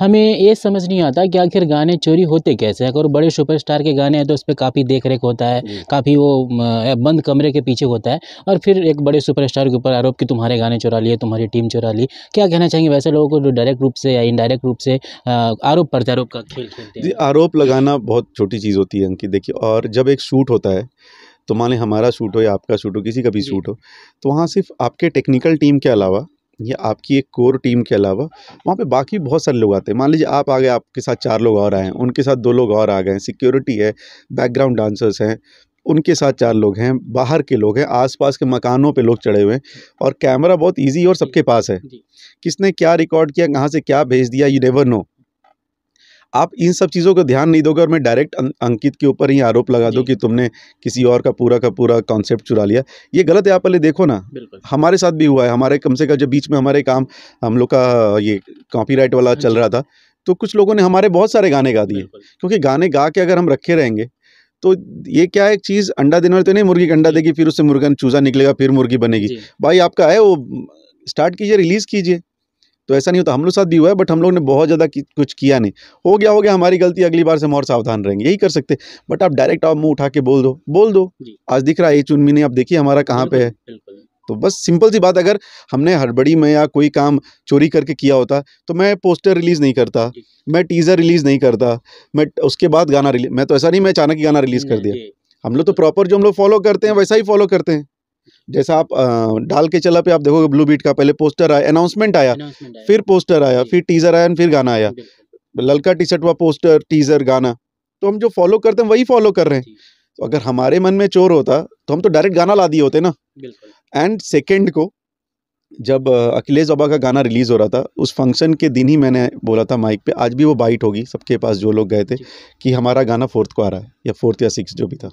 हमें ये समझ नहीं आता कि आखिर गाने चोरी होते कैसे हैं अगर बड़े सुपरस्टार के गाने हैं तो उस पर काफ़ी देख रेख होता है काफ़ी वो बंद कमरे के पीछे होता है और फिर एक बड़े सुपरस्टार के ऊपर आरोप कि तुम्हारे गाने चुरा लिए तुम्हारी टीम चुरा ली क्या कहना चाहेंगे वैसे लोगों को जो तो डायरेक्ट रूप से या इनडायरेक्ट रूप से आरोप प्रत्यारोप का खेल खेलते आरोप लगाना बहुत छोटी चीज़ होती है अंकित देखिए और जब एक शूट होता है तो माने हमारा शूट हो या आपका शूट हो किसी का भी शूट हो तो वहाँ सिर्फ आपके टेक्निकल टीम के अलावा ये आपकी एक कोर टीम के अलावा वहाँ पे बाकी बहुत सारे लोग आते हैं मान लीजिए आप आ गए आपके साथ चार लोग और आए हैं उनके साथ दो लोग और आ गए हैं सिक्योरिटी है बैकग्राउंड डांसर्स हैं उनके साथ चार लोग हैं बाहर के लोग हैं आसपास के मकानों पे लोग चढ़े हुए हैं और कैमरा बहुत इजी और सबके पास है किसने क्या रिकॉर्ड किया कहाँ से क्या भेज दिया यू नेवर नो आप इन सब चीज़ों का ध्यान नहीं दोगे और मैं डायरेक्ट अं-, अंकित के ऊपर ही आरोप लगा दो कि तुमने किसी और का पूरा का पूरा कॉन्सेप्ट चुरा लिया ये गलत है आप पहले देखो ना हमारे साथ भी हुआ है हमारे कम से कम जब बीच में हमारे काम हम लोग का ये कॉपी वाला हाँ चल रहा था तो कुछ लोगों ने हमारे बहुत सारे गाने गा दिए क्योंकि गाने गा के अगर हम रखे रहेंगे तो ये क्या एक चीज़ अंडा देने वाले तो नहीं मुर्गी अंडा देगी फिर उससे मुर्गन चूजा निकलेगा फिर मुर्गी बनेगी भाई आपका है वो स्टार्ट कीजिए रिलीज़ कीजिए तो ऐसा नहीं होता हम लोग साथ भी हुआ है बट हम लोग ने बहुत ज़्यादा कुछ किया नहीं हो गया हो गया हमारी गलती अगली बार से हम और सावधान रहेंगे यही कर सकते बट आप डायरेक्ट आप मुँह उठा के बोल दो बोल दो आज दिख रहा है ये नहीं आप देखिए हमारा कहाँ पर है तो बस सिंपल सी बात अगर हमने हड़बड़ी में या कोई काम चोरी करके किया होता तो मैं पोस्टर रिलीज़ नहीं करता मैं टीज़र रिलीज़ नहीं करता मैं उसके बाद गाना रिलीज मैं तो ऐसा नहीं मैं अचानक ही गाना रिलीज़ कर हम्म, दिया हम लोग तो प्रॉपर जो हम लोग फॉलो करते हैं वैसा ही फॉलो करते हैं जैसा आप डाल के चला पे आप देखोगे ब्लू बीट का पहले पोस्टर आया अनाउंसमेंट आया फिर पोस्टर आया फिर टीजर आया फिर गाना आया ललका टी शर्ट व पोस्टर टीजर गाना तो हम जो फॉलो करते हैं वही फॉलो कर रहे हैं तो अगर हमारे मन में चोर होता तो हम तो डायरेक्ट गाना ला दिए होते ना एंड सेकेंड को जब अखिलेश बाबा का गाना रिलीज़ हो रहा था उस फंक्शन के दिन ही मैंने बोला था माइक पे आज भी वो बाइट होगी सबके पास जो लोग गए थे कि हमारा गाना फोर्थ को आ रहा है या फोर्थ या सिक्स जो भी था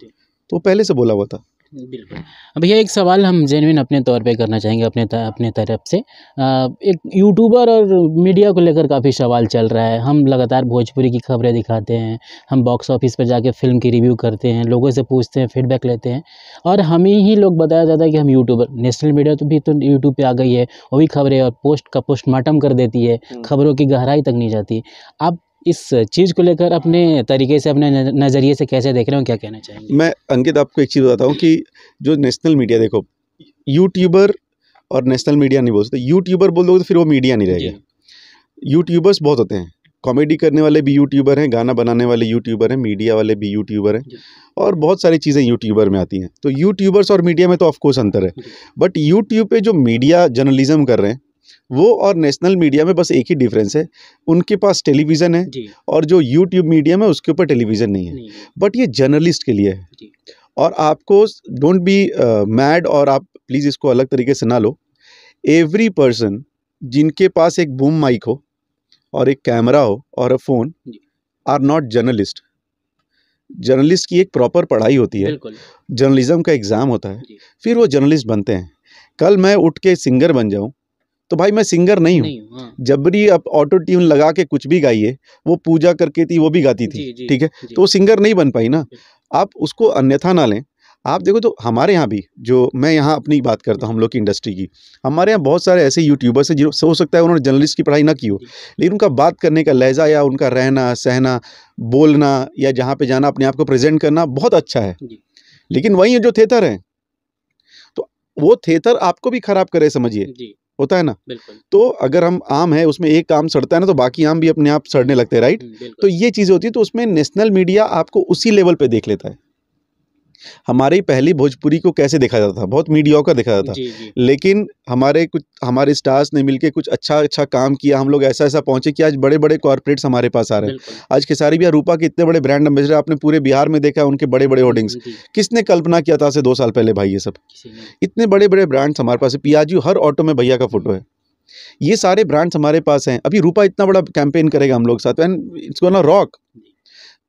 तो पहले से बोला हुआ था बिल्कुल भैया एक सवाल हम जेनविन अपने तौर पे करना चाहेंगे अपने त, अपने तरफ से आ, एक यूट्यूबर और मीडिया को लेकर काफ़ी सवाल चल रहा है हम लगातार भोजपुरी की खबरें दिखाते हैं हम बॉक्स ऑफिस पर जाके फिल्म की रिव्यू करते हैं लोगों से पूछते हैं फीडबैक लेते हैं और हमें ही लोग बताया जाता है कि हम यूट्यूबर नेशनल मीडिया तो भी तो यूट्यूब पर आ गई है वही खबरें और पोस्ट का पोस्टमार्टम कर देती है हम्म। खबरों की गहराई तक नहीं जाती आप इस चीज़ को लेकर अपने तरीके से अपने नज़रिए से कैसे देख रहे हो क्या कहना चाहिए मैं अंकित आपको एक चीज़ बताता हूँ कि जो नेशनल मीडिया देखो यूट्यूबर और नेशनल मीडिया नहीं बोल सकते यूट्यूबर बोल दोगे तो फिर वो मीडिया नहीं रहेगा यूट्यूबर्स बहुत होते हैं कॉमेडी करने वाले भी यूट्यूबर हैं गाना बनाने वाले यूट्यूबर हैं मीडिया वाले भी यूट्यूबर हैं और बहुत सारी चीज़ें यूट्यूबर में आती हैं तो यूट्यूबर्स और मीडिया में तो ऑफकोर्स अंतर है बट यूट्यूब पे जो मीडिया जर्नलिज्म कर रहे हैं वो और नेशनल मीडिया में बस एक ही डिफरेंस है उनके पास टेलीविज़न है और जो यूट्यूब मीडिया में उसके ऊपर टेलीविज़न नहीं है बट ये जर्नलिस्ट के लिए है और आपको डोंट बी मैड और आप प्लीज़ इसको अलग तरीके से ना लो एवरी पर्सन जिनके पास एक बूम माइक हो और एक कैमरा हो और a phone are not journalist journalist की एक प्रॉपर पढ़ाई होती है जर्नलिज्म का एग्ज़ाम होता है फिर वो जर्नलिस्ट बनते हैं कल मैं उठ के सिंगर बन जाऊँ तो भाई मैं सिंगर नहीं हूँ हाँ। जब जबरी आप ऑटो ट्यून लगा के कुछ भी गाइए वो पूजा करके थी वो भी गाती थी ठीक है तो वो सिंगर नहीं बन पाई ना आप उसको अन्यथा ना लें आप देखो तो हमारे यहाँ भी जो मैं यहाँ अपनी बात करता हूँ हम लोग की इंडस्ट्री की हमारे यहाँ बहुत सारे ऐसे यूट्यूबर्स हैं जो हो सकता है उन्होंने जर्नलिस्ट की पढ़ाई ना की हो लेकिन उनका बात करने का लहजा या उनका रहना सहना बोलना या जहाँ पे जाना अपने आप को प्रेजेंट करना बहुत अच्छा है लेकिन वही जो थिएटर हैं तो वो थिएटर आपको भी ख़राब करे समझिए होता है ना तो अगर हम आम है उसमें एक आम सड़ता है ना तो बाकी आम भी अपने आप सड़ने लगते हैं राइट तो ये चीज़ें होती है तो उसमें नेशनल मीडिया आपको उसी लेवल पे देख लेता है हमारी पहली भोजपुरी को कैसे देखा जाता था बहुत मीडिया का देखा जाता था जी, जी. लेकिन हमारे कुछ हमारे स्टार्स ने मिलके कुछ अच्छा अच्छा काम किया हम लोग ऐसा ऐसा पहुंचे कि आज बड़े बड़े कॉरपोरेट्स हमारे पास आ रहे हैं आज खेसारी भैया रूपा के इतने बड़े ब्रांड एम्बेसडर आपने पूरे बिहार में देखा है उनके बड़े बड़े होर्डिंग्स किसने कल्पना किया था से दो साल पहले भाई ये सब इतने बड़े बड़े ब्रांड्स हमारे पास है पियाजू हर ऑटो में भैया का फोटो है ये सारे ब्रांड्स हमारे पास हैं अभी रूपा इतना बड़ा कैंपेन करेगा हम लोग साथ एंड इट्स गोना रॉक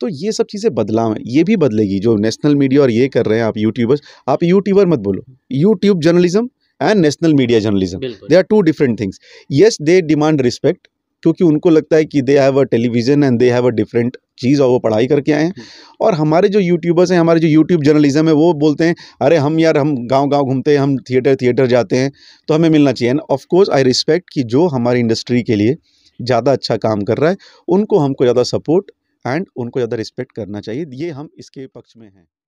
तो ये सब चीज़ें बदलाव हैं ये भी बदलेगी जो नेशनल मीडिया और ये कर रहे हैं आप यूट्यूबर्स आप यूट्यूबर मत बोलो YouTube journalism and national media journalism they are two different things yes they demand respect क्योंकि उनको लगता है कि they have a television and they have a different चीज़ और वो पढ़ाई करके आए हैं हम्म। और हमारे जो यूट्यूबर्स हैं हमारे जो यूट्यूब जर्नलिज्म है वो बोलते हैं अरे हम यार हम गांव गांव घूमते हैं हम थिएटर थिएटर जाते हैं तो हमें मिलना चाहिए एंड ऑफकोर्स आई रिस्पेक्ट कि जो हमारी इंडस्ट्री के लिए ज़्यादा अच्छा काम कर रहा है उनको हमको ज़्यादा सपोर्ट एंड उनको ज़्यादा रिस्पेक्ट करना चाहिए ये हम इसके पक्ष में हैं